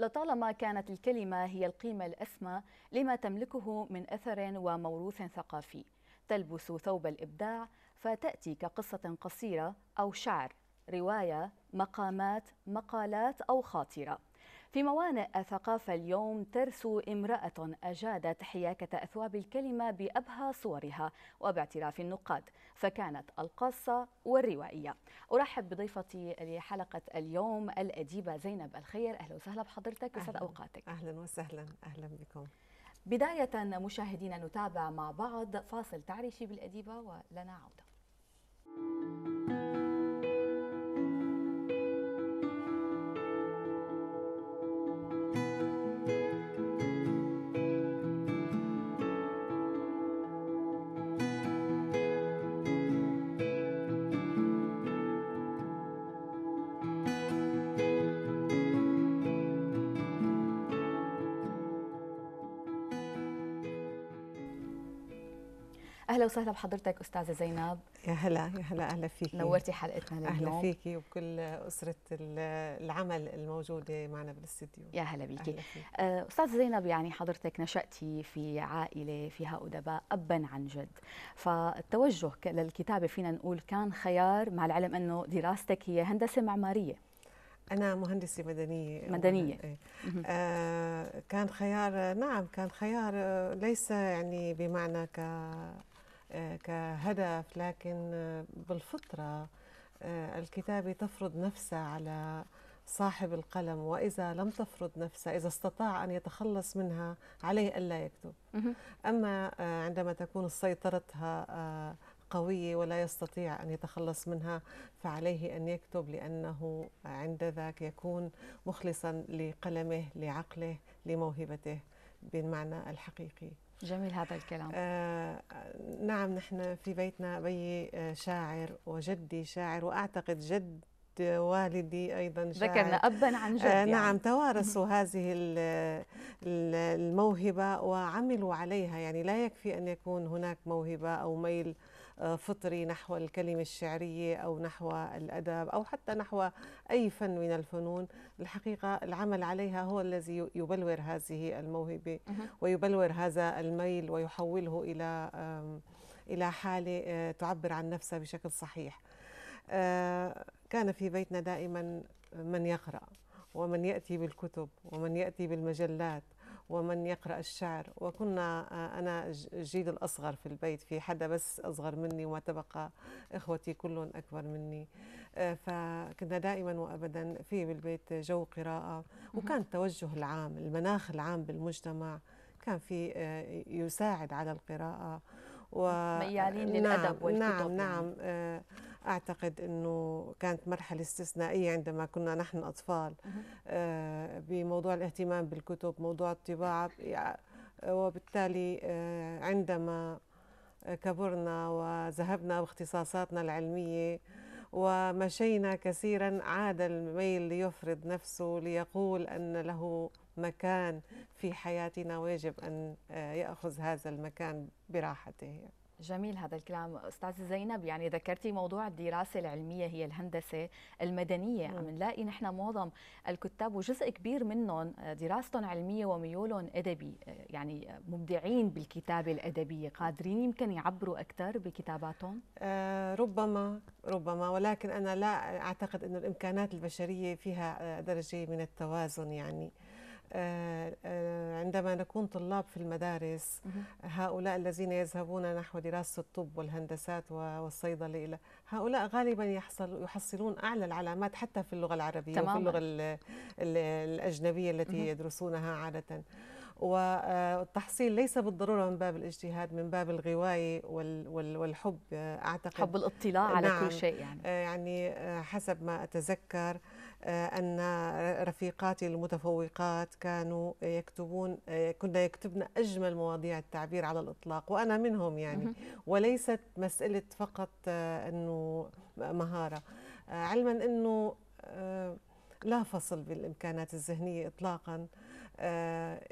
لطالما كانت الكلمة هي القيمة الأسمى لما تملكه من أثر وموروث ثقافي تلبس ثوب الإبداع فتأتي كقصة قصيرة أو شعر رواية مقامات مقالات أو خاطرة في موانئ الثقافة اليوم ترسو امرأة أجادت حياكة أثواب الكلمة بأبهى صورها وباعتراف النقاد فكانت القاصة والروائية أرحب بضيفتي لحلقة اليوم الأديبة زينب الخير أهلا وسهلا بحضرتك أهلا. أوقاتك أهلا وسهلا أهلا بكم بداية مشاهدينا نتابع مع بعض فاصل تعريفي بالأديبة ولنا عودة اهلا وسهلا بحضرتك استاذه زينب يا هلا يا هلا اهلا فيكي نورتي حلقتنا اليوم اهلا فيكي وبكل اسره العمل الموجوده معنا بالاستديو يا هلا بيكي فيك. آه، استاذه زينب يعني حضرتك نشاتي في عائله فيها ادباء ابا عن جد فالتوجه للكتابه فينا نقول كان خيار مع العلم انه دراستك هي هندسه معماريه أنا مهندسة مدنية مدنية إيه. آه كان خيار نعم كان خيار آه، ليس يعني بمعنى ك آه، كهدف لكن آه، بالفطرة آه، الكتابة تفرض نفسها على صاحب القلم وإذا لم تفرض نفسها إذا استطاع أن يتخلص منها عليه ألا يكتب أما عندما تكون سيطرتها قوية ولا يستطيع أن يتخلص منها فعليه أن يكتب لأنه عند ذاك يكون مخلصا لقلمه لعقله لموهبته بالمعنى الحقيقي جميل هذا الكلام آه،, آه نعم نحن في بيتنا بي آه، شاعر وجدي شاعر وأعتقد جد والدي أيضا ذكرنا أبا عن جد آه، يعني. نعم توارثوا هذه الموهبة وعملوا عليها يعني لا يكفي أن يكون هناك موهبة أو ميل آه، فطري نحو الكلمة الشعرية أو نحو الأدب أو حتى نحو أي فن من الفنون الحقيقة العمل عليها هو الذي يبلور هذه الموهبة ويبلور هذا الميل ويحوله إلى إلى حالة آه، تعبر عن نفسها بشكل صحيح آه، كان في بيتنا دائما من يقرأ ومن يأتي بالكتب ومن يأتي بالمجلات ومن يقرأ الشعر وكنا آه، أنا الجيل الأصغر في البيت في حدا بس أصغر مني وما تبقى إخوتي كلهم أكبر مني آه، فكنا دائما وأبدا في بالبيت جو قراءة وكان التوجه العام المناخ العام بالمجتمع كان في يساعد على القراءة و... ميالين للأدب نعم، والكتب نعم نعم أعتقد أنه كانت مرحلة استثنائية عندما كنا نحن أطفال آه، بموضوع الاهتمام بالكتب موضوع الطباعة وبالتالي آه، عندما كبرنا وذهبنا باختصاصاتنا العلمية ومشينا كثيرا عاد الميل ليفرض نفسه ليقول أن له مكان في حياتنا ويجب أن آه، يأخذ هذا المكان براحته يعني. جميل هذا الكلام استاذ زينب يعني ذكرتي موضوع الدراسه العلميه هي الهندسه المدنيه عم نلاقي نحن معظم الكتاب وجزء كبير منهم آه، دراستهم علميه وميولهم ادبي آه، يعني مبدعين بالكتابه الادبيه قادرين يمكن يعبروا اكثر بكتاباتهم آه ربما ربما ولكن انا لا اعتقد انه الامكانات البشريه فيها آه، درجه من التوازن يعني آه، آه، عندما نكون طلاب في المدارس هؤلاء الذين يذهبون نحو دراسة الطب والهندسات والصيدلة هؤلاء غالبا يحصل يحصلون أعلى العلامات حتى في اللغة العربية تماما. وفي اللغة الأجنبية التي يدرسونها عادة والتحصيل آه، ليس بالضروره من باب الاجتهاد من باب الغوايه والحب اعتقد حب الاطلاع نعم على كل نعم. شيء يعني يعني حسب ما اتذكر آه، أن رفيقاتي المتفوقات كانوا يكتبون آه، كنا يكتبن أجمل مواضيع التعبير على الإطلاق وأنا منهم يعني وليست مسألة فقط آه، أنه مهارة علما أنه لا فصل بالإمكانات الذهنية إطلاقا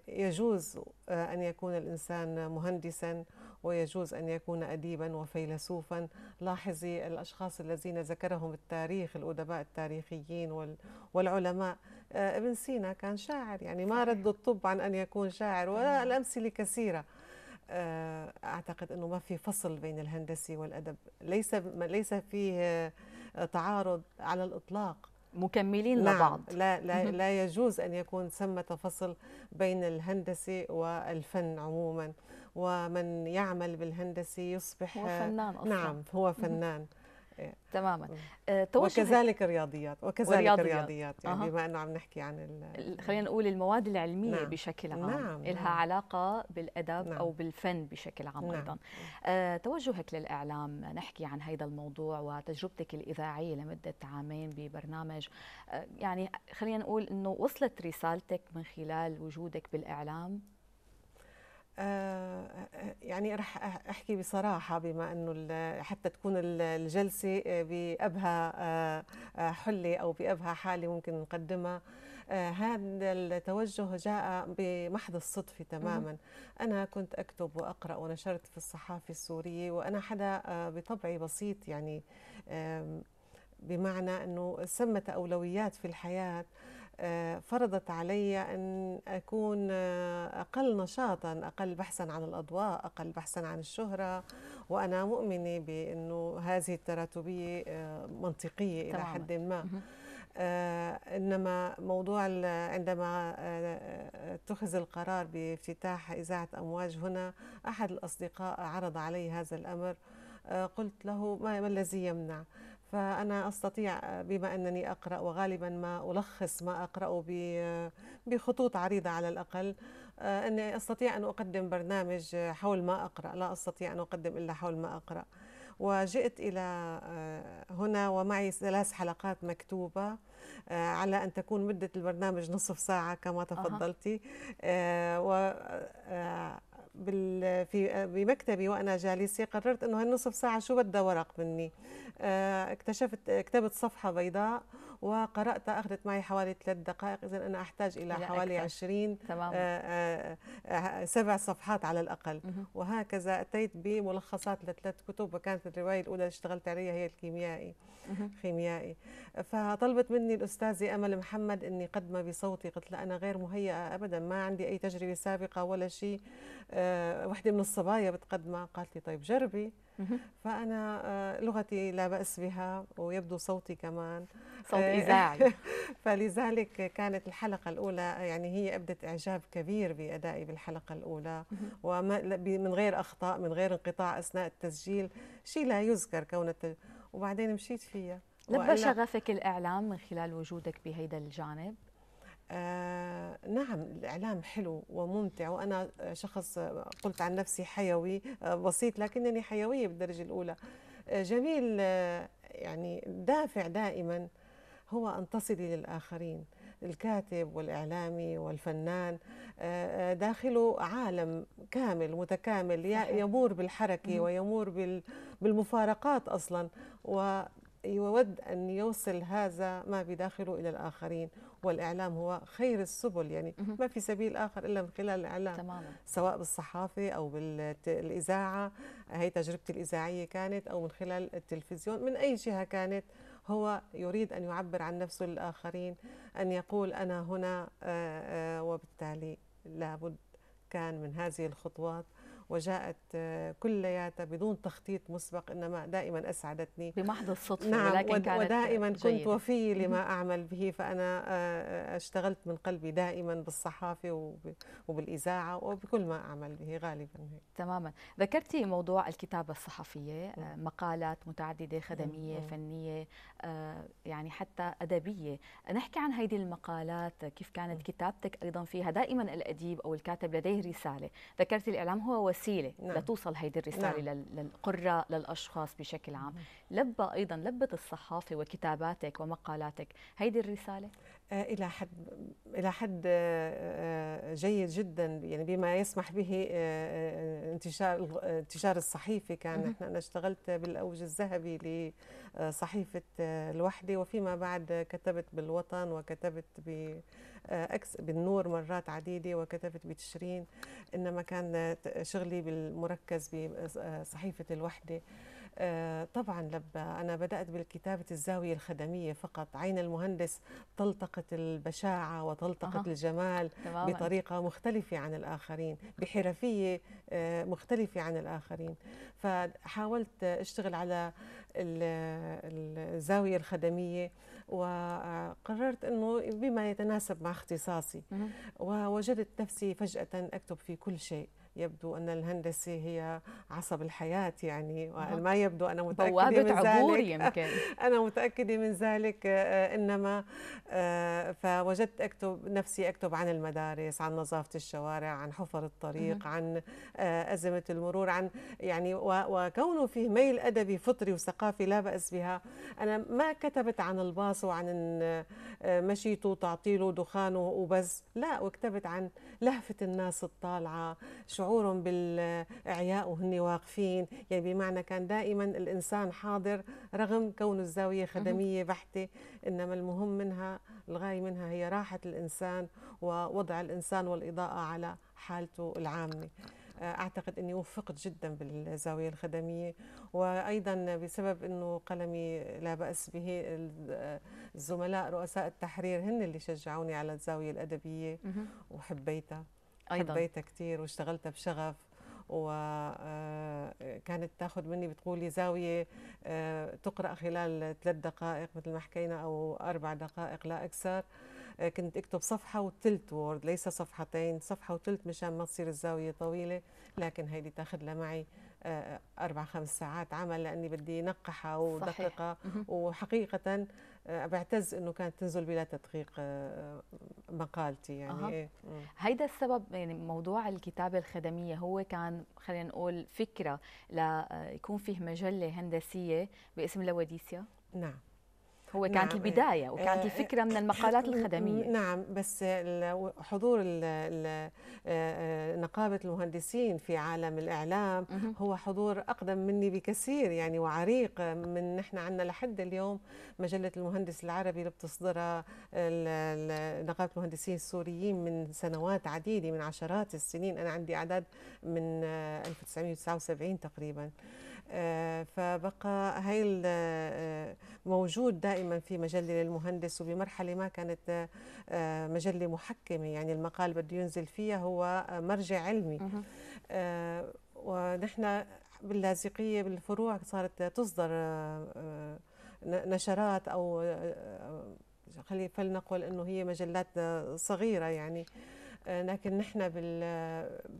يجوز أن يكون الإنسان مهندسا ويجوز أن يكون أديبا وفيلسوفا لاحظي الأشخاص الذين ذكرهم التاريخ الأدباء التاريخيين والعلماء آه، ابن سينا كان شاعر يعني ما رد الطب عن أن يكون شاعر ولا الأمثلة كثيرة آه، اعتقد انه ما في فصل بين الهندسي والادب ليس ليس فيه آه، تعارض على الاطلاق مكملين نعم لبعض لا لا لا يجوز ان يكون ثمه فصل بين الهندسه والفن عموما ومن يعمل بالهندسة يصبح هو آه، فنان أصلا نعم هو فنان تماما آه، وكذلك الرياضيات وكذلك الرياضيات يعني أه. بما انه عم نحكي عن خلينا نقول المواد العلميه نعم. بشكل عام نعم. لها نعم. علاقه بالادب نعم. او بالفن بشكل عام نعم. ايضا آه، توجهك للاعلام نحكي عن هذا الموضوع وتجربتك الاذاعيه لمده عامين ببرنامج آه، يعني خلينا نقول انه وصلت رسالتك من خلال وجودك بالاعلام آه، آه، آه، يعني رح احكي بصراحه بما انه حتى تكون الجلسه بابهى حله او بابهى حاله ممكن نقدمها هذا التوجه جاء بمحض الصدفة تماما أنا كنت أكتب وأقرأ ونشرت في الصحافة السورية وأنا حدا بطبعي بسيط يعني بمعنى أنه ثمة أولويات في الحياة آه، فرضت علي أن أكون آه، أقل نشاطا أقل بحثا عن الأضواء أقل بحثا عن الشهرة وأنا مؤمنة بأنه هذه التراتبية آه، منطقية إلى حد ما إنما موضوع عندما اتخذ القرار بافتتاح إذاعة أمواج هنا أحد الأصدقاء عرض علي هذا الأمر قلت له ما الذي يمنع فأنا أستطيع بما أنني أقرأ وغالبا ما ألخص ما أقرأه بخطوط عريضة على الأقل آه، أني أستطيع أن أقدم برنامج حول ما أقرأ لا أستطيع أن أقدم إلا حول ما أقرأ وجئت إلى آه، هنا ومعي ثلاث حلقات مكتوبة آه، على أن تكون مدة البرنامج نصف ساعة كما تفضلتي أه. بال في آه، بمكتبي وانا جالسه قررت انه هالنصف ساعه شو بدها ورق مني آه، اكتشفت كتبت صفحه بيضاء وقرأتها أخذت معي حوالي ثلاث دقائق إذا أنا أحتاج إلى حوالي أكثر. 20 آه، آه، آه، سبع صفحات على الأقل مه. وهكذا أتيت بملخصات لثلاث كتب وكانت الرواية الأولى اللي اشتغلت عليها هي الكيميائي مه. خيميائي فطلبت مني الأستاذة أمل محمد أني قدمة بصوتي قلت لها أنا غير مهيئة أبدا ما عندي أي تجربة سابقة ولا شيء وحده من الصبايا بتقدمها قالت لي طيب جربي فأنا آه، لغتي لا بأس بها ويبدو صوتي كمان صوت إذاعي آه، فلذلك كانت الحلقة الأولى يعني هي أبدت إعجاب كبير بأدائي بالحلقة الأولى ومن غير أخطاء من غير انقطاع أثناء التسجيل شيء لا يذكر كون التج... وبعدين مشيت فيها لبى شغفك الإعلام من خلال وجودك بهيدا الجانب؟ آه نعم الإعلام حلو وممتع وأنا شخص قلت عن نفسي حيوي آه، بسيط لكنني حيوية بالدرجة الأولى آه، جميل آه، يعني الدافع دائما هو أن تصلي للآخرين الكاتب والإعلامي والفنان داخله عالم كامل متكامل يمور بالحركة ويمور بالمفارقات أصلا و يود أن يوصل هذا ما بداخله إلى الآخرين والإعلام هو خير السبل يعني ما في سبيل آخر إلا من خلال الإعلام تماما. سواء بالصحافة أو بالإذاعة هي تجربتي الإذاعية كانت أو من خلال التلفزيون من أي جهة كانت هو يريد أن يعبر عن نفسه للآخرين أن يقول أنا هنا آه، آه، وبالتالي لابد كان من هذه الخطوات وجاءت آه، كلياتها بدون تخطيط مسبق انما دائما اسعدتني بمحض الصدفه نعم ولكن كانت ودائما كنت وفي لما اعمل به فانا آه، آه، اشتغلت من قلبي دائما بالصحافه وبالاذاعه وبكل ما اعمل به غالبا تماما ذكرتي موضوع الكتابه الصحفيه مقالات متعدده خدميه فنيه يعني حتى ادبيه نحكي عن هذه المقالات كيف كانت كتابتك ايضا فيها دائما الاديب او الكاتب لديه رساله ذكرتي الاعلام هو وسيله نعم. لتوصل هيدي الرساله نعم. للقراء للاشخاص بشكل عام نعم. لبى ايضا لبت الصحافه وكتاباتك ومقالاتك هيدي الرساله آه، الى حد الى حد آه، آه، جيد جدا يعني بما يسمح به انتشار انتشار الصحيفي كان احنا انا اشتغلت بالاوج الذهبي لصحيفه الوحده وفيما بعد كتبت بالوطن وكتبت بالنور مرات عديده وكتبت بتشرين انما كان شغلي بالمركز بصحيفه الوحده آه، طبعا لما أنا بدأت بالكتابة الزاوية الخدمية فقط عين المهندس تلتقط البشاعة وتلتقط أه. الجمال تماما. بطريقة مختلفة عن الآخرين بحرفية آه، مختلفة عن الآخرين فحاولت أشتغل على الزاوية الخدمية وقررت أنه بما يتناسب مع اختصاصي ووجدت نفسي فجأة أكتب في كل شيء يبدو أن الهندسة هي عصب الحياة يعني ما يبدو أنا متأكدة بوابة من عبور ذلك يمكن أنا متأكدة من ذلك آه، إنما آه، فوجدت أكتب نفسي أكتب عن المدارس عن نظافة الشوارع عن حفر الطريق عن آه، أزمة المرور عن يعني وكونه فيه ميل أدبي فطري وثقافي لا بأس بها أنا ما كتبت عن الباص وعن مشيته وتعطيله دخانه وبس لا وكتبت عن لهفة الناس الطالعة شعورهم بالإعياء وهن واقفين يعني بمعنى كان دائما الإنسان حاضر رغم كون الزاوية خدمية بحتة إنما المهم منها الغاية منها هي راحة الإنسان ووضع الإنسان والإضاءة على حالته العامة اعتقد اني وفقت جدا بالزاويه الخدميه وايضا بسبب انه قلمي لا باس به الزملاء رؤساء التحرير هن اللي شجعوني على الزاويه الادبيه وحبيتها أيضا. حبيتها كثير واشتغلتها بشغف وكانت آه، تاخذ مني بتقولي زاويه آه، تقرا خلال ثلاث دقائق مثل ما حكينا او اربع دقائق لا اكثر آه، كنت اكتب صفحه وثلث وورد ليس صفحتين صفحه وثلث مشان ما تصير الزاويه طويله لكن هيدي تاخذ لها معي آه، اربع خمس ساعات عمل لاني بدي نقحة ودققها وحقيقه آه، بعتز انه كانت تنزل بلا تدقيق مقالتي يعني أه. إيه؟ هيدا السبب يعني موضوع الكتابه الخدميه هو كان خلينا نقول فكره ليكون فيه مجله هندسيه باسم لوديسيا نعم هو كانت نعم البداية وكانت الفكرة آه، من آه، المقالات الخدمية نعم بس حضور آه، نقابة المهندسين في عالم الإعلام هو حضور أقدم مني بكثير يعني وعريق من نحن عندنا لحد اليوم مجلة المهندس العربي اللي بتصدرها نقابة المهندسين السوريين من سنوات عديدة من عشرات السنين أنا عندي أعداد من 1979 تقريباً آه، فبقى هاي آه، موجود دائما في مجله للمهندس وبمرحله ما كانت آه، مجله محكمه يعني المقال بده ينزل فيها هو مرجع علمي ونحن باللاذقيه بالفروع صارت تصدر نشرات او خلي فلنقل انه هي مجلات صغيره يعني لكن نحن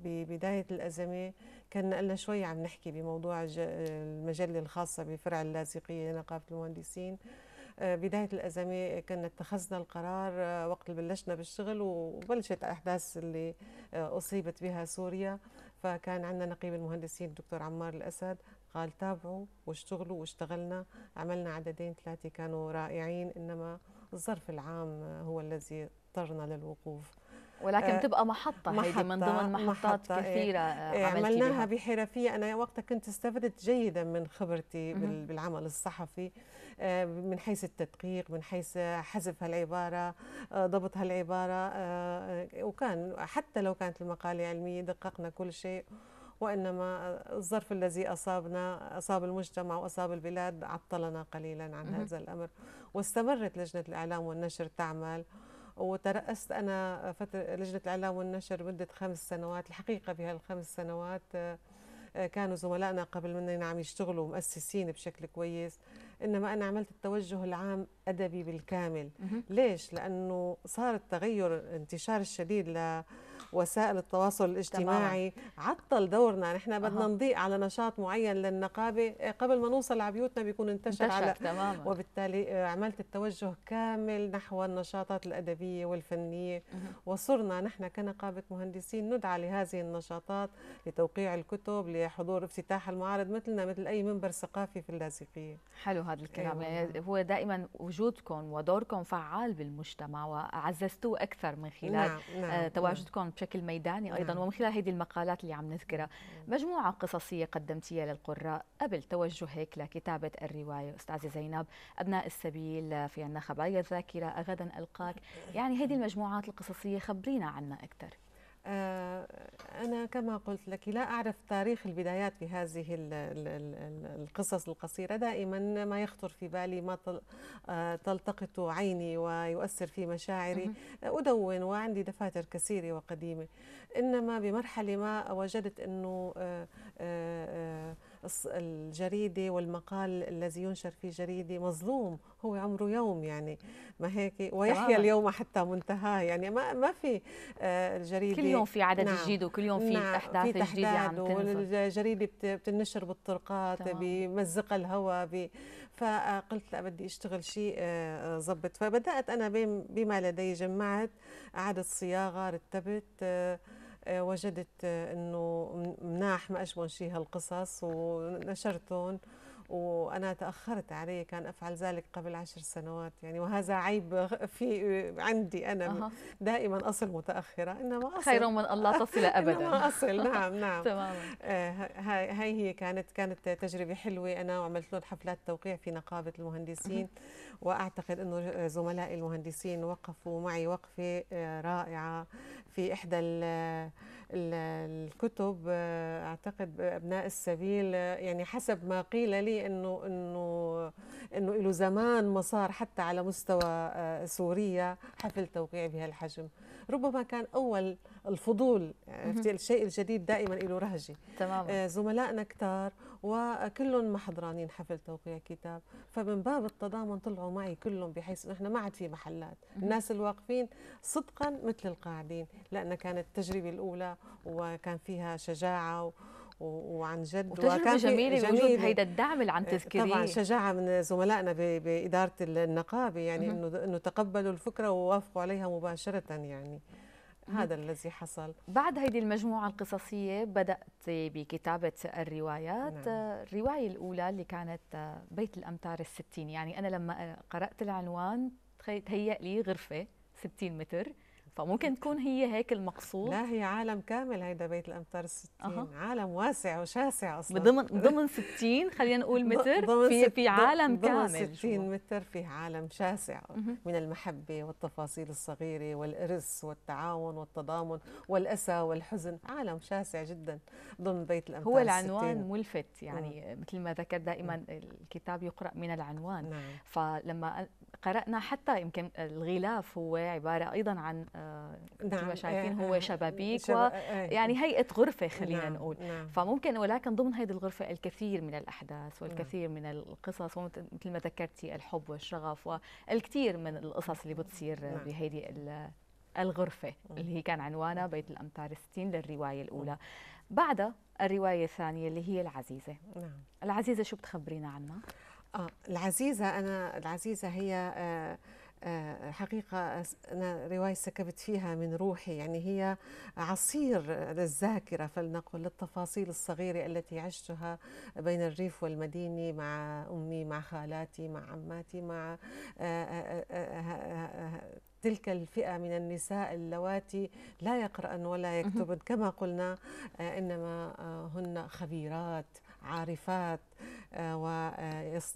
ببدايه الازمه كان لنا شوي عم نحكي بموضوع المجله الخاصه بفرع اللاذقيه نقابه المهندسين آه، بدايه الازمه كنا اتخذنا القرار آه، وقت اللي بلشنا بالشغل وبلشت الاحداث اللي آه، اصيبت بها سوريا فكان عندنا نقيب المهندسين الدكتور عمار الاسد قال تابعوا واشتغلوا واشتغلنا عملنا عددين ثلاثه كانوا رائعين انما الظرف العام هو الذي اضطرنا للوقوف ولكن آه، تبقى محطه, محطة من ضمن محطات محطة إيه. كثيره آه، إيه عملناها بها. بحرفيه انا وقتها كنت استفدت جيدا من خبرتي بالعمل الصحفي آه، من حيث التدقيق من حيث حذف هالعباره ضبط هالعباره وكان حتى لو كانت المقاله علميه دققنا كل شيء وانما الظرف الذي اصابنا اصاب المجتمع واصاب البلاد عطلنا قليلا عن هذا الامر واستمرت لجنه الاعلام والنشر تعمل وترأست أنا فترة لجنة الإعلام والنشر مدة خمس سنوات الحقيقة بهالخمس سنوات آه، كانوا زملائنا قبل مني عم يشتغلوا مؤسسين بشكل كويس انما انا عملت التوجه العام ادبي بالكامل ليش لانه صار التغير انتشار الشديد ل وسائل التواصل الاجتماعي عطل دورنا نحن بدنا نضيق على نشاط معين للنقابه إيه، قبل ما نوصل على بيوتنا بيكون انتشر, انتشر على تماما. وبالتالي آه، عملت التوجه كامل نحو النشاطات الادبيه والفنيه وصرنا نحن كنقابه مهندسين ندعى لهذه النشاطات لتوقيع الكتب لحضور افتتاح المعارض مثلنا مثل اي منبر ثقافي في اللاذقيه حلو هذا الكلام أيوة. يعني هو دائما وجودكم ودوركم فعال بالمجتمع وعززتوه اكثر من خلال نعم. نعم. آه، نعم. تواجدكم بشكل ميداني ايضا نعم. ومن خلال هذه المقالات اللي عم نذكرها نعم. مجموعه قصصيه قدمتيها للقراء قبل توجهك لكتابه الروايه استاذه زينب ابناء السبيل في عنا خبايا الذاكره غدا القاك يعني هذه المجموعات القصصيه خبرينا عنها اكثر آه، أنا كما قلت لك لا أعرف تاريخ البدايات بهذه القصص القصيرة دائما ما يخطر في بالي ما آه، تلتقط عيني ويؤثر في مشاعري أدون وعندي دفاتر كثيرة وقديمة إنما بمرحلة ما وجدت أنه آه، الجريدة والمقال الذي ينشر في جريدة مظلوم هو عمره يوم يعني ما هيك ويحيا اليوم حتى منتهاه يعني ما ما في آه، الجريدة كل يوم في عدد نعم جديد وكل يوم في نعم احداث في جديده عم تنزل والجريده بتنشر بالطرقات بمزق الهواء ب... فقلت لا بدي اشتغل شيء آه، ظبط فبدات انا بما لدي جمعت اعدت صياغه رتبت آه، وجدت انه مناح ما اجمل شيء هالقصص ونشرتهم وانا تاخرت عليه كان افعل ذلك قبل عشر سنوات يعني وهذا عيب في عندي انا أه. دائما اصل متاخره انما اصل خير من الله تصل ابدا انما اصل نعم نعم تماما آه، هاي هي كانت كانت تجربه حلوه انا وعملت لهم حفلات توقيع في نقابه المهندسين واعتقد انه زملائي المهندسين وقفوا معي وقفه آه، رائعه في إحدى ال الكتب آه، اعتقد ابناء السبيل آه، يعني حسب ما قيل لي انه انه انه له زمان ما صار حتى على مستوى آه، سوريا حفل توقيع بهالحجم ربما كان اول الفضول الشيء الجديد دائما له رهجه تماما زملائنا كثار وكلهم ما حضرانين حفل توقيع كتاب فمن باب التضامن طلعوا معي كلهم بحيث نحن ما عاد في محلات الناس الواقفين صدقا مثل القاعدين لأن كانت التجربة الأولى وكان فيها شجاعة وعن جد وكان جميلة جميل بوجود هيدا الدعم اللي عم إيه، تذكريه طبعا شجاعة من زملائنا بإدارة النقابة يعني إنه إنه تقبلوا الفكرة ووافقوا عليها مباشرة يعني هذا الذي حصل بعد هذه المجموعة القصصية بدأت بكتابة الروايات نعم. الرواية الأولى اللي كانت بيت الأمتار الستين يعني أنا لما قرأت العنوان تهيأ لي غرفة ستين متر فممكن تكون هي هيك المقصود لا هي عالم كامل هيدا بيت الامتار 60 أه. عالم واسع وشاسع اصلا ضمن ضمن 60 خلينا نقول متر في في عالم ضمن كامل ضمن 60 متر في عالم شاسع من المحبه والتفاصيل الصغيره والارث والتعاون والتضامن والاسى والحزن عالم شاسع جدا ضمن بيت الامتار هو العنوان الستين. ملفت يعني مم. مثل ما ذكرت دائما الكتاب يقرا من العنوان نعم. فلما قرأنا حتى يمكن الغلاف هو عبارة أيضا عن آه، نعم. ما إيه، شايفين هو إيه، شبابيك شب... ويعني إيه، يعني هيئة غرفة خلينا نعم. نقول نعم. فممكن ولكن ضمن هذه الغرفة الكثير من الأحداث نعم. والكثير نعم. من القصص ومثل ما ذكرتي الحب والشغف والكثير من القصص اللي بتصير نعم. بهذه الغرفة اللي هي كان عنوانها نعم. بيت الأمتار 60 للرواية الأولى بعدها الرواية الثانية اللي هي العزيزة نعم. العزيزة شو بتخبرينا عنها؟ اه العزيزه انا العزيزه هي آه، آه، حقيقة أنا رواية سكبت فيها من روحي يعني هي عصير للذاكرة فلنقل للتفاصيل الصغيرة التي عشتها بين الريف والمدينة مع أمي مع خالاتي مع عماتي مع آه، تلك الفئة من النساء اللواتي لا يقرأن ولا يكتبن كما قلنا إنما هن خبيرات عارفات آه،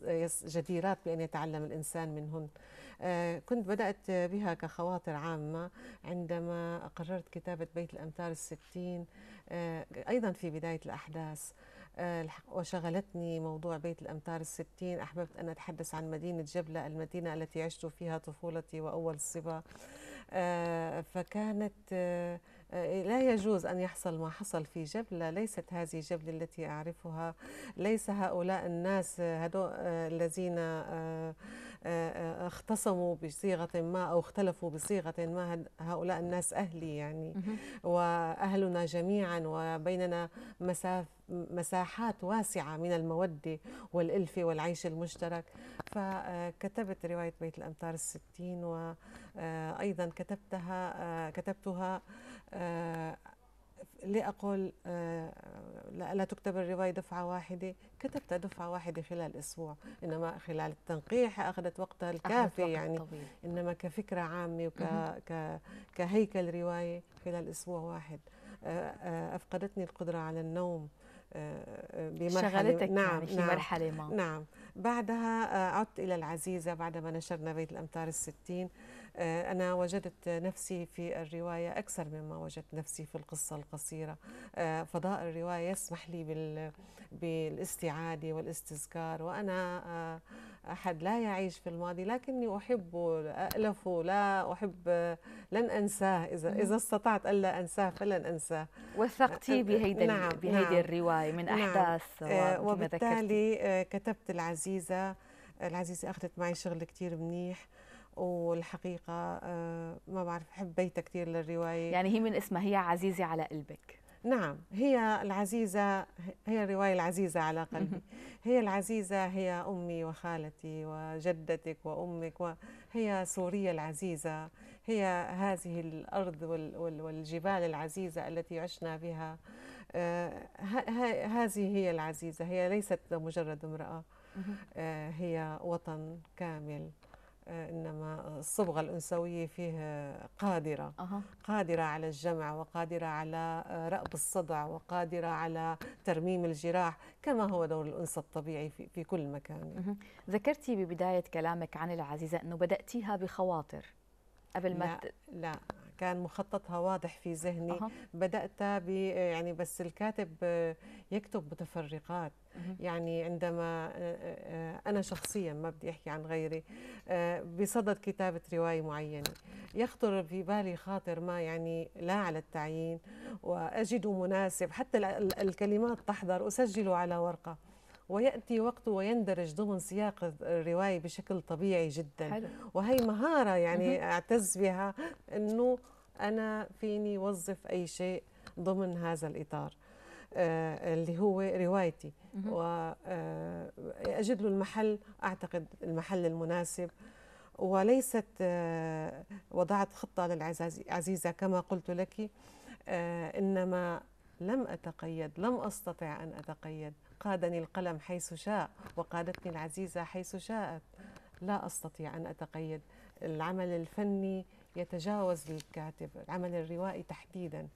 وجديرات بأن يتعلم الإنسان منهن آه، كنت بدأت بها كخواطر عامة عندما قررت كتابة بيت الأمتار الستين آه، أيضا في بداية الأحداث وشغلتني موضوع بيت الأمتار الستين أحببت أن أتحدث عن مدينة جبلة المدينة التي عشت فيها طفولتي وأول صبا آه، فكانت آه، آه، لا يجوز أن يحصل ما حصل في جبلة ليست هذه جبلة التي أعرفها ليس هؤلاء الناس هدو الذين آه، آه، اختصموا بصيغة ما أو اختلفوا بصيغة ما هؤلاء الناس أهلي يعني وأهلنا جميعا وبيننا مساف مساحات واسعة من المودة والألفة والعيش المشترك فكتبت رواية بيت الأمتار الستين وأيضا كتبتها آه، كتبتها أقول آه، لا تكتب الرواية دفعة واحدة كتبتها دفعة واحدة خلال أسبوع إنما خلال التنقيح أخذت وقتها الكافي أخذت يعني طويل. إنما كفكرة عامة وك كهيكل رواية خلال أسبوع واحد آه، آه، أفقدتني القدرة على النوم بمرحله شغلتك يعني نعم يعني في نعم مرحله ما نعم بعدها آه، عدت الى العزيزه بعدما نشرنا بيت الامتار الستين آه، أنا وجدت نفسي في الرواية أكثر مما وجدت نفسي في القصة القصيرة آه، فضاء الرواية يسمح لي بالاستعادة والاستذكار وأنا أحد لا يعيش في الماضي لكني أحبه أألفه لا أحب لن أنساه إذا إذا استطعت ألا أنساه فلن أنساه وثقتي أه، أه، بهيدي نعم بهيدي نعم الرواية من نعم. أحداث نعم وبالتالي كتبت العزيزة العزيزة أخذت معي شغل كتير منيح والحقيقة ما بعرف حبيتها كثير للرواية يعني هي من اسمها هي عزيزة على قلبك نعم هي العزيزة هي الرواية العزيزة على قلبي هي العزيزة هي أمي وخالتي وجدتك وأمك وهي سوريا العزيزة هي هذه الأرض والجبال العزيزة التي عشنا بها آه، هذه هي العزيزة هي ليست مجرد امرأة آه، هي وطن كامل آه، انما الصبغه الانثويه فيه قادره أه. قادره على الجمع وقادره على آه، رأب الصدع وقادره على ترميم الجراح كما هو دور الانثى الطبيعي في, في كل مكان أه. ذكرتي ببدايه كلامك عن العزيزه انه بداتيها بخواطر قبل ما لا, ت... لا كان مخططها واضح في ذهني أه. بدات ب آه، يعني بس الكاتب يكتب متفرقات يعني عندما آه، آه، آه، أنا شخصيا ما بدي أحكي عن غيري بصدد كتابة رواية معينة يخطر في بالي خاطر ما يعني لا على التعيين وأجد مناسب حتى الكلمات تحضر أسجل على ورقة وياتي وقته ويندرج ضمن سياق الروايه بشكل طبيعي جدا حلو. وهي مهاره يعني اعتز بها انه انا فيني وظف اي شيء ضمن هذا الاطار آه، اللي هو روايتي وأجد آه، له المحل أعتقد المحل المناسب وليست آه، وضعت خطة للعزيزة كما قلت لك إنما لم أتقيد لم أستطع أن أتقيد قادني القلم حيث شاء وقادتني العزيزة حيث شاءت لا أستطيع أن أتقيد العمل الفني يتجاوز الكاتب العمل الروائي تحديداً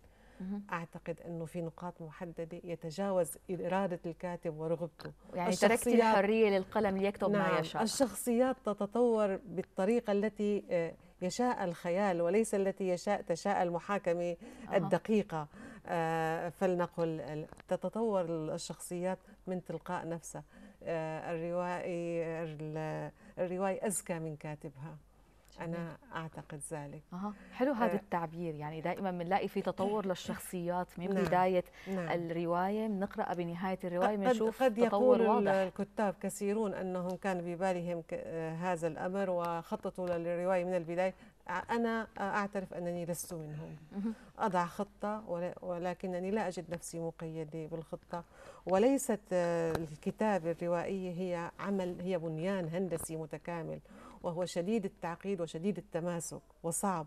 اعتقد انه في نقاط محدده يتجاوز اراده الكاتب ورغبته يعني تركت الحريه للقلم ليكتب نعم ما يشاء الشخصيات تتطور بالطريقه التي آه، يشاء الخيال وليس التي يشاء تشاء المحاكمه الدقيقه آه، فلنقل تتطور الشخصيات من تلقاء نفسها آه، الروائي الرواية أزكى من كاتبها انا اعتقد ذلك أه. حلو هذا آه. التعبير يعني دائما بنلاقي في تطور للشخصيات من نعم. بدايه نعم. الروايه بنقرا بنهايه الروايه بنشوف قد, قد تطور يقول واضح. الكتاب كثيرون انهم كان ببالهم هذا الامر وخططوا للروايه من البدايه انا اعترف انني لست منهم اضع خطه ولكنني لا اجد نفسي مقيده بالخطه وليست آه، الكتابة الروائيه هي عمل هي بنيان هندسي متكامل وهو شديد التعقيد وشديد التماسك وصعب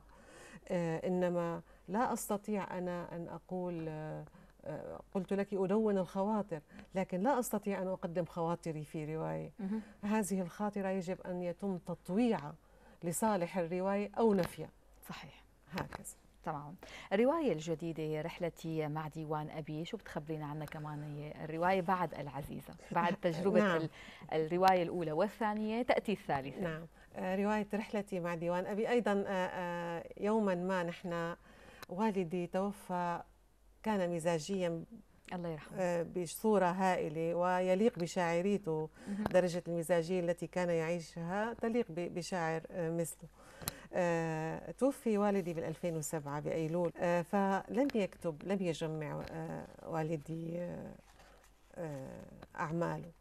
آه، إنما لا أستطيع أنا أن أقول آه، آه، قلت لك أدون الخواطر لكن لا أستطيع أن أقدم خواطري في رواية هذه الخاطرة يجب أن يتم تطويعها لصالح الرواية أو نفيها صحيح هكذا تمام الرواية الجديدة رحلتي مع ديوان أبي شو بتخبرينا عنها كمان هي الرواية بعد العزيزة بعد تجربة نعم. الرواية الأولى والثانية تأتي الثالثة نعم رواية رحلتي مع ديوان أبي أيضا آه، آه، يوما ما نحن والدي توفى كان مزاجيا الله يرحمه آه، بصورة هائلة ويليق بشاعريته درجة المزاجية التي كان يعيشها تليق بشاعر مثله توفي والدي بال 2007 بأيلول فلم يكتب لم يجمع والدي أعماله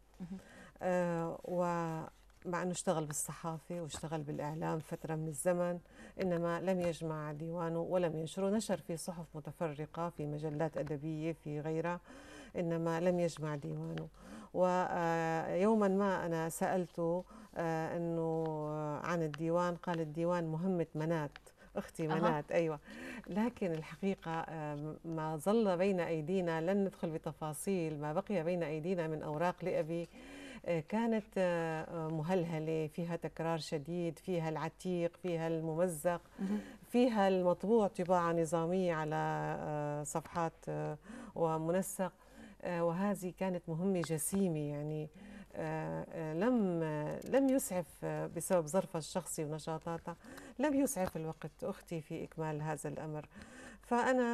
و مع أنه اشتغل بالصحافة واشتغل بالإعلام فترة من الزمن إنما لم يجمع ديوانه ولم ينشره نشر في صحف متفرقة في مجلات أدبية في غيرها إنما لم يجمع ديوانه ويوما آه، ما أنا سألته آه، أنه آه، عن الديوان قال الديوان مهمة منات اختي منات أه. ايوه لكن الحقيقه ما ظل بين ايدينا لن ندخل بتفاصيل ما بقي بين ايدينا من اوراق لابي كانت آه، مهلهله فيها تكرار شديد فيها العتيق فيها الممزق فيها المطبوع طباعه نظاميه على آه، صفحات آه، ومنسق وهذه كانت مهمه جسيمه يعني لم لم يسعف بسبب ظرفها الشخصي ونشاطاتها لم يسعف الوقت اختي في اكمال هذا الامر فانا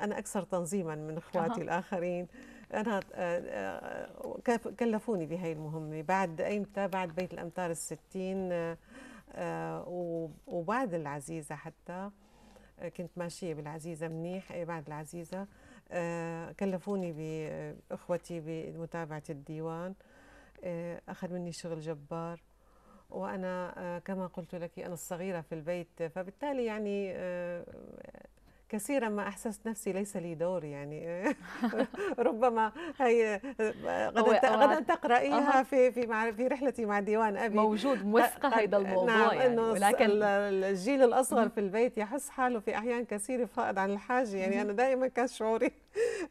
انا اكثر تنظيما من اخواتي الاخرين أنا آه، آه، كلفوني بهي المهمة بعد أيمتى بعد بيت الأمتار الستين آه، وبعد العزيزة حتى كنت ماشية بالعزيزة منيح إيه، بعد العزيزة كلفوني بإخوتي بمتابعة الديوان أخذ مني شغل جبار وأنا كما قلت لك أنا الصغيرة في البيت فبالتالي يعني كثيرا ما احسست نفسي ليس لي دور يعني ربما هي غدا غدا تقرايها في في في رحلتي مع ديوان ابي موجود موثقه هذا الموضوع نعم يعني ولكن الجيل الاصغر في البيت يحس حاله في احيان كثيره فائض عن الحاجه يعني انا دائما كان شعوري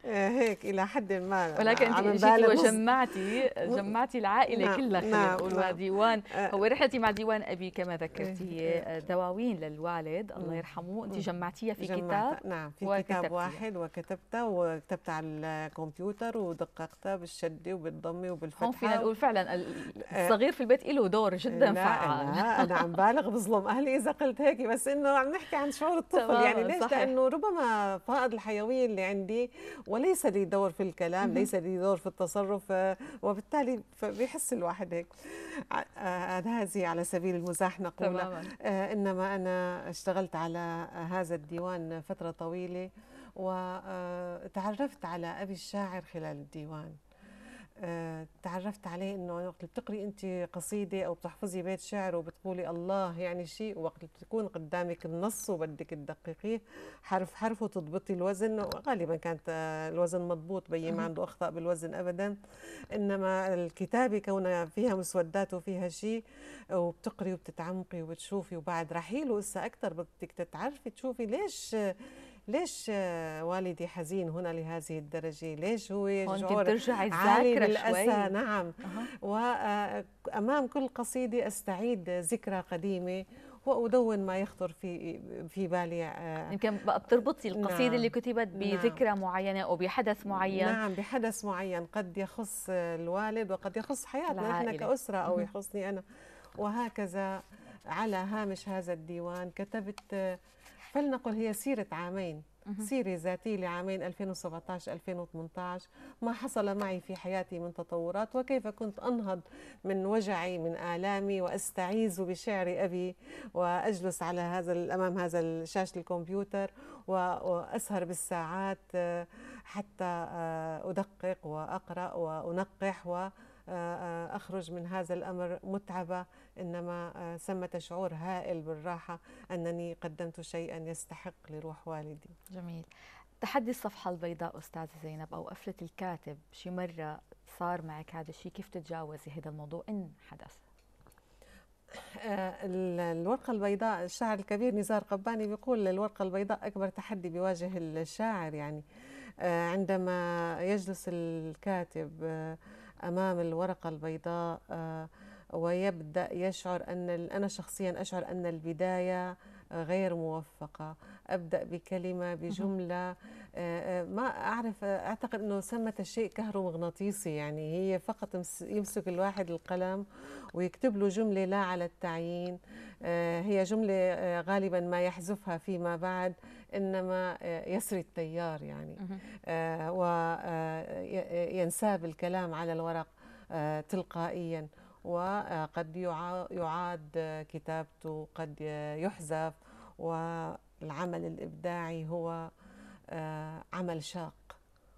آه، هيك الى حد ما ولكن انت جيتي وجمعتي جمعتي العائله نعم كلها خلينا نعم، نقول نعم ديوان آه. هو رحلتي مع ديوان ابي كما ذكرتي إيه، إيه. آه، دواوين للوالد الله يرحمه انت جمعتيها في كتاب نعم في كتاب واحد وكتبتها وكتبتها على الكمبيوتر ودققتها بالشده وبالضمه وبالفتحه هون فينا نقول فعلا الصغير في البيت له دور جدا فعال لا انا عم بالغ بظلم اهلي اذا قلت هيك بس انه عم نحكي عن شعور الطفل يعني ليش لانه ربما فائض الحيويه اللي عندي وليس لي دور في الكلام ليس لي دور في التصرف آه، وبالتالي بيحس الواحد هيك آه، هذه على سبيل المزاح نقول آه، إنما أنا اشتغلت على هذا الديوان فترة طويلة وتعرفت على أبي الشاعر خلال الديوان آه، تعرفت عليه انه وقت بتقري انت قصيده او بتحفظي بيت شعر وبتقولي الله يعني شيء وقت بتكون قدامك النص وبدك تدققيه حرف حرف وتضبطي الوزن غالبا كانت آه، الوزن مضبوط بي ما عنده اخطاء بالوزن ابدا انما الكتابه كونها فيها مسودات وفيها شيء وبتقري وبتتعمقي وبتشوفي وبعد رحيله هسه اكثر بدك تتعرفي تشوفي ليش ليش والدي حزين هنا لهذه الدرجة ليش هو شعور عالي الأسى نعم أه. وأمام كل قصيدة أستعيد ذكرى قديمة وأدون ما يخطر في في بالي آه. يمكن بقى بتربطي القصيدة نعم اللي كتبت نعم. بذكرى نعم معينة أو بحدث معين نعم بحدث معين قد يخص الوالد وقد يخص حياتنا نحن كأسرة أو يخصني أنا وهكذا على هامش هذا الديوان كتبت فلنقل هي سيرة عامين سيرة ذاتية لعامين 2017 2018 ما حصل معي في حياتي من تطورات وكيف كنت أنهض من وجعي من آلامي وأستعيذ بشعر أبي وأجلس على هذا أمام هذا الشاشة الكمبيوتر وأسهر بالساعات آه، حتى آه، أدقق وأقرأ وأنقح و آه، آه، أخرج من هذا الأمر متعبة إنما ثمة آه، شعور هائل بالراحة أنني قدمت شيئا يستحق لروح والدي جميل تحدي الصفحة البيضاء أستاذة زينب أو قفلة الكاتب شي مرة صار معك هذا الشيء كيف تتجاوزي هذا الموضوع إن حدث الورقة البيضاء الشاعر الكبير نزار قباني بيقول الورقة البيضاء أكبر تحدي بيواجه الشاعر يعني عندما يجلس الكاتب امام الورقه البيضاء آه، ويبدا يشعر ان انا شخصيا اشعر ان البدايه آه، غير موفقه ابدا بكلمه بجمله آه، ما اعرف اعتقد انه سمت الشيء كهرومغناطيسي يعني هي فقط يمسك الواحد القلم ويكتب له جمله لا على التعيين هي جمله غالبا ما يحذفها فيما بعد انما آه، يسري التيار يعني آه، وينساب آه، الكلام على الورق تلقائيا وقد يعاد كتابته قد يحذف والعمل الابداعي هو عمل شاق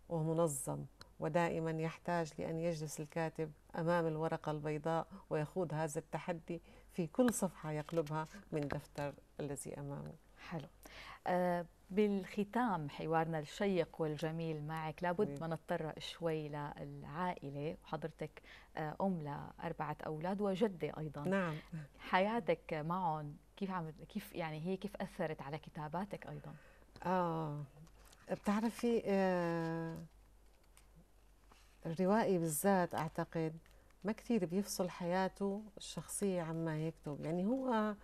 ومنظم ودائما يحتاج لان يجلس الكاتب امام الورقه البيضاء ويخوض هذا التحدي في كل صفحه يقلبها من دفتر الذي امامه. حلو. آه، بالختام حوارنا الشيق والجميل معك لابد ما نتطرق شوي للعائلة وحضرتك آه، أم لأربعة أولاد وجدة أيضا نعم حياتك معهم كيف عم كيف يعني هي كيف أثرت على كتاباتك أيضا؟ آه بتعرفي آه الروائي بالذات أعتقد ما كثير بيفصل حياته الشخصية عما يكتب يعني هو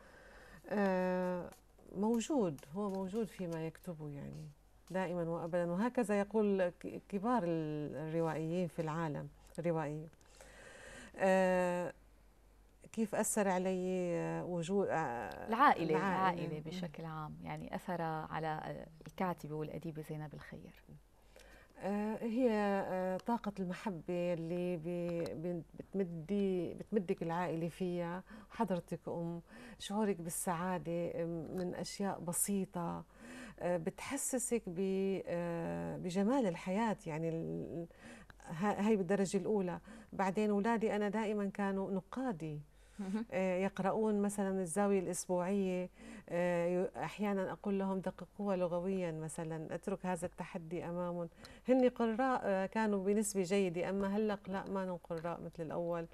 آه موجود هو موجود فيما يكتبه يعني دائما وابدا وهكذا يقول كبار الروائيين في العالم الروائيين آه، كيف اثر علي وجود آه، العائله العائله بشكل عام يعني اثر على الكاتبه والاديبه زينب الخير آه، هي آه، طاقة المحبة اللي بتمدي بتمدك العائلة فيها حضرتك أم شعورك بالسعادة من أشياء بسيطة آه، بتحسسك بجمال الحياة يعني هاي بالدرجة الأولى بعدين أولادي أنا دائما كانوا نقادي آه، يقرؤون مثلا الزاوية الأسبوعية آه، أحيانا أقول لهم دققوها لغويا مثلا أترك هذا التحدي أمامهم هن قراء آه، كانوا بنسبة جيدة أما هلق لا ما قراء مثل الأول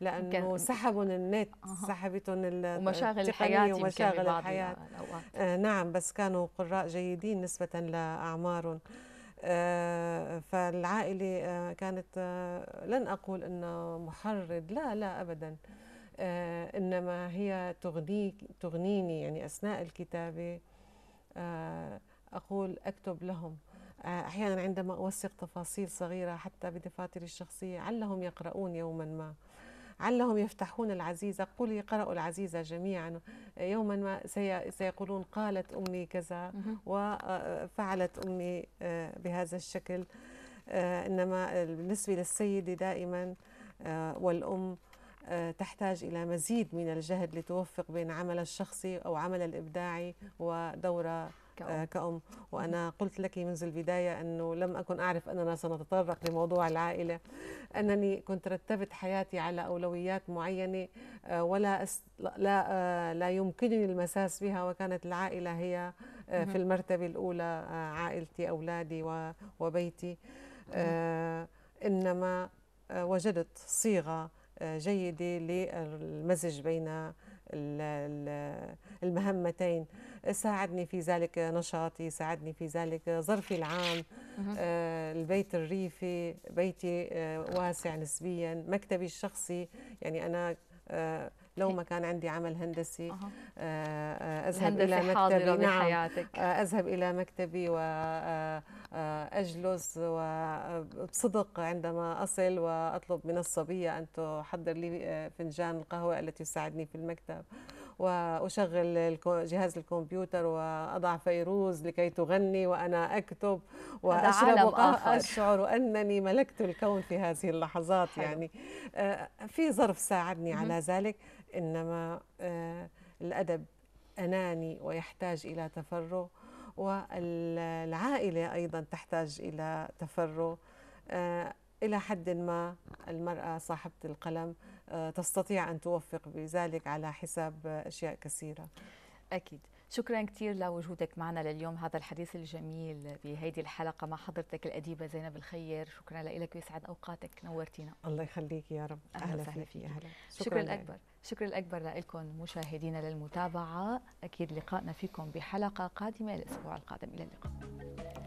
لانه سحبهم النت سحبتهم ومشاغل الحياه ومشاغل الحياه آه نعم بس كانوا قراء جيدين نسبه لاعمارهم آه فالعائله آه كانت آه لن اقول انه محرض لا لا ابدا آه، إنما هي تغنيك تغنيني يعني أثناء الكتابة آه، أقول أكتب لهم آه، أحيانا عندما أوثق تفاصيل صغيرة حتى بدفاتري الشخصية علهم يقرؤون يوما ما علهم يفتحون العزيزة قولي قرأوا العزيزة جميعا يوما ما سيقولون قالت أمي كذا وفعلت أمي بهذا الشكل إنما بالنسبة للسيدة دائما والأم آه، تحتاج إلى مزيد من الجهد لتوفق بين عمل الشخصي أو عمل الإبداعي ودورة آه، كأم. كأم وأنا قلت لك منذ البداية أنه لم أكن أعرف أننا سنتطرق لموضوع العائلة أنني كنت رتبت حياتي على أولويات معينة آه، ولا أس... لا لا يمكنني المساس بها وكانت العائلة هي في المرتبة الأولى عائلتي أولادي وبيتي إنما وجدت صيغة جيدة للمزج بين المهمتين ساعدني في ذلك نشاطي ساعدني في ذلك ظرفي العام آه، البيت الريفي بيتي آه، واسع نسبيا مكتبي الشخصي يعني أنا آه، لو ما كان عندي عمل هندسي آه، آه، نعم، آه، اذهب الى مكتبي نعم بحياتك. اذهب الى مكتبي واجلس وبصدق عندما اصل واطلب من الصبيه ان تحضر لي فنجان القهوه التي تساعدني في المكتب واشغل جهاز الكمبيوتر واضع فيروز لكي تغني وانا اكتب واشرب اشعر انني ملكت الكون في هذه اللحظات حلو. يعني في ظرف ساعدني على ذلك انما آه، الادب اناني ويحتاج الى تفرغ والعائله ايضا تحتاج الى تفرغ آه، الى حد ما المراه صاحبه القلم آه، تستطيع ان توفق بذلك على حساب اشياء كثيره اكيد شكرا كثير لوجودك معنا لليوم هذا الحديث الجميل بهيدي الحلقه مع حضرتك الاديبه زينب الخير شكرا لك ويسعد اوقاتك نورتينا الله يخليك يا رب اهلا وسهلا فيك اهلا شكرا الاكبر شكرا الاكبر لكم مشاهدينا للمتابعه اكيد لقائنا فيكم بحلقه قادمه الاسبوع القادم الى اللقاء